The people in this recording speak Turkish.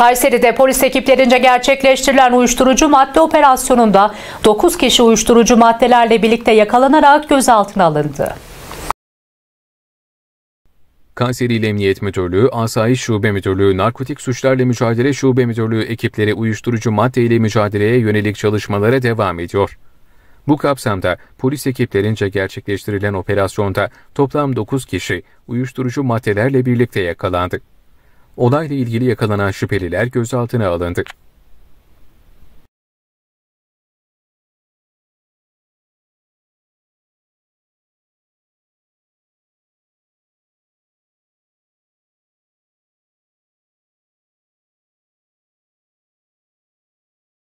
Kayseri'de polis ekiplerince gerçekleştirilen uyuşturucu madde operasyonunda 9 kişi uyuşturucu maddelerle birlikte yakalanarak gözaltına alındı. Kayseri İl Emniyet Müdürlüğü, Asayiş Şube Müdürlüğü, Narkotik Suçlarla Mücadele Şube Müdürlüğü ekipleri uyuşturucu maddeyle mücadeleye yönelik çalışmalara devam ediyor. Bu kapsamda polis ekiplerince gerçekleştirilen operasyonda toplam 9 kişi uyuşturucu maddelerle birlikte yakalandı. Olayla ilgili yakalanan şüpheliler gözaltına alındı.